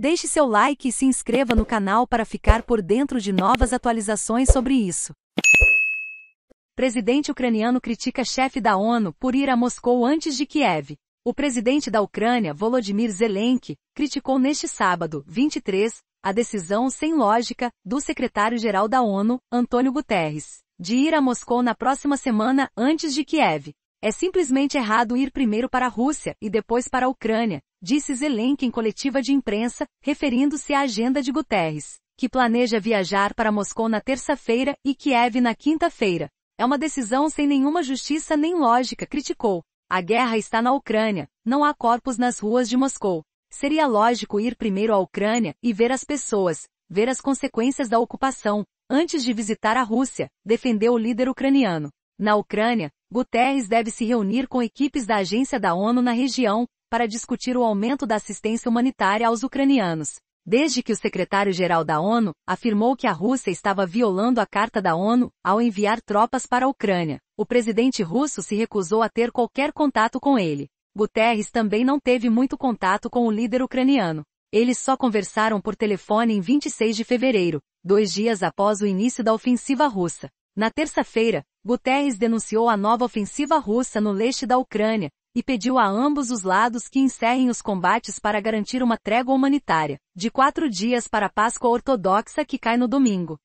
Deixe seu like e se inscreva no canal para ficar por dentro de novas atualizações sobre isso. Presidente ucraniano critica chefe da ONU por ir a Moscou antes de Kiev. O presidente da Ucrânia, Volodymyr Zelensky, criticou neste sábado, 23, a decisão sem lógica do secretário-geral da ONU, Antônio Guterres, de ir a Moscou na próxima semana antes de Kiev, é simplesmente errado ir primeiro para a Rússia e depois para a Ucrânia, disse Zelensky em coletiva de imprensa, referindo-se à agenda de Guterres, que planeja viajar para Moscou na terça-feira e Kiev na quinta-feira. É uma decisão sem nenhuma justiça nem lógica, criticou. A guerra está na Ucrânia, não há corpos nas ruas de Moscou. Seria lógico ir primeiro à Ucrânia e ver as pessoas, ver as consequências da ocupação, antes de visitar a Rússia, defendeu o líder ucraniano. Na Ucrânia, Guterres deve se reunir com equipes da agência da ONU na região, para discutir o aumento da assistência humanitária aos ucranianos. Desde que o secretário-geral da ONU afirmou que a Rússia estava violando a Carta da ONU ao enviar tropas para a Ucrânia, o presidente russo se recusou a ter qualquer contato com ele. Guterres também não teve muito contato com o líder ucraniano. Eles só conversaram por telefone em 26 de fevereiro, dois dias após o início da ofensiva russa. Na terça-feira, Guterres denunciou a nova ofensiva russa no leste da Ucrânia e pediu a ambos os lados que encerrem os combates para garantir uma trégua humanitária, de quatro dias para a Páscoa ortodoxa que cai no domingo.